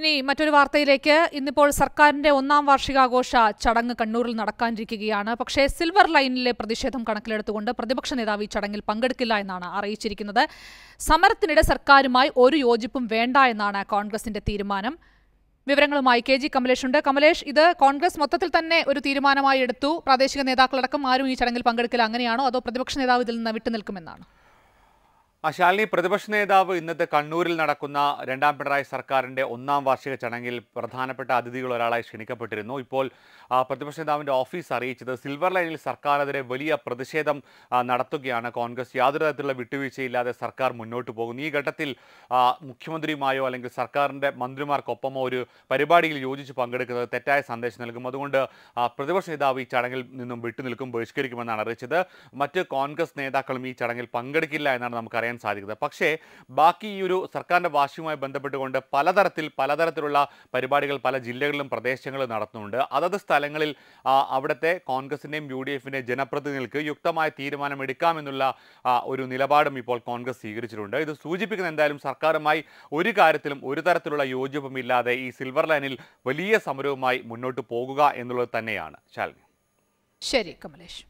ഇനി മറ്റൊരു വാർത്തയിലേക്ക് ഇന്നിപ്പോൾ സർക്കാരിന്റെ ഒന്നാം വാർഷികാഘോഷ ചടങ്ങ് കണ്ണൂരിൽ നടക്കാനിരിക്കുകയാണ് പക്ഷേ സിൽവർ ലൈനിലെ പ്രതിഷേധം കണക്കിലെടുത്തുകൊണ്ട് പ്രതിപക്ഷ നേതാവ് ഈ ചടങ്ങിൽ പങ്കെടുക്കില്ല എന്നാണ് അറിയിച്ചിരിക്കുന്നത് സമരത്തിനിടെ സർക്കാരുമായി ഒരു യോജിപ്പും വേണ്ട എന്നാണ് കോൺഗ്രസിന്റെ തീരുമാനം വിവരങ്ങളുമായി കെ ജി കമലേഷ് ഉണ്ട് കമലേഷ് ഇത് കോൺഗ്രസ് മൊത്തത്തിൽ തന്നെ ഒരു തീരുമാനമായി എടുത്തു പ്രാദേശിക നേതാക്കളടക്കം ആരും ഈ ചടങ്ങിൽ പങ്കെടുക്കില്ല അങ്ങനെയാണോ അതോ പ്രതിപക്ഷ നേതാവ് ഇതിൽ നിന്ന് വിട്ടുനിൽക്കുമെന്നാണ് അശാലിനി പ്രതിപക്ഷ നേതാവ് ഇന്നത്തെ കണ്ണൂരിൽ നടക്കുന്ന രണ്ടാം പിണറായി സർക്കാരിൻ്റെ ഒന്നാം വാർഷിക ചടങ്ങിൽ പ്രധാനപ്പെട്ട അതിഥികൾ ഒരാളായി ക്ഷണിക്കപ്പെട്ടിരുന്നു ഇപ്പോൾ പ്രതിപക്ഷ നേതാവിൻ്റെ ഓഫീസ് അറിയിച്ചത് സിൽവർ ലൈനിൽ സർക്കാരിനെതിരെ വലിയ പ്രതിഷേധം നടത്തുകയാണ് കോൺഗ്രസ് യാതൊരു തരത്തിലുള്ള വിട്ടുവീഴ്ചയില്ലാതെ സർക്കാർ മുന്നോട്ട് പോകുന്നു ഈ ഘട്ടത്തിൽ മുഖ്യമന്ത്രിയുമായോ അല്ലെങ്കിൽ സർക്കാരിൻ്റെ മന്ത്രിമാർക്കൊപ്പമോ ഒരു പരിപാടിയിൽ യോജിച്ച് പങ്കെടുക്കുന്നത് തെറ്റായ സന്ദേശം നൽകും അതുകൊണ്ട് പ്രതിപക്ഷ നേതാവ് ഈ ചടങ്ങിൽ നിന്നും വിട്ടുനിൽക്കും ബഹിഷ്കരിക്കുമെന്നാണ് അറിയിച്ചത് മറ്റ് കോൺഗ്രസ് നേതാക്കളും ഈ ചടങ്ങിൽ പങ്കെടുക്കില്ല എന്നാണ് നമുക്കറിയാം പറയാൻ സാധിക്കുന്നത് പക്ഷേ ബാക്കി ഈ ഒരു സർക്കാരിൻ്റെ വാശിയുമായി ബന്ധപ്പെട്ടുകൊണ്ട് പലതരത്തിൽ പലതരത്തിലുള്ള പരിപാടികൾ പല ജില്ലകളിലും പ്രദേശങ്ങളിലും നടത്തുന്നുണ്ട് അതത് സ്ഥലങ്ങളിൽ അവിടുത്തെ കോൺഗ്രസിൻ്റെയും യു ഡി എഫിൻ്റെയും ജനപ്രതിനിധികൾക്ക് യുക്തമായ തീരുമാനമെടുക്കാമെന്നുള്ള ഒരു നിലപാടും ഇപ്പോൾ കോൺഗ്രസ് സ്വീകരിച്ചിട്ടുണ്ട് ഇത് സൂചിപ്പിക്കുന്ന എന്തായാലും സർക്കാരുമായി ഒരു കാര്യത്തിലും ഒരു തരത്തിലുള്ള യോജിപ്പുമില്ലാതെ ഈ സിൽവർ ലൈനിൽ വലിയ സമരവുമായി മുന്നോട്ട് പോകുക എന്നുള്ളത് തന്നെയാണ് ശാലിനി ശരി കമലേഷ്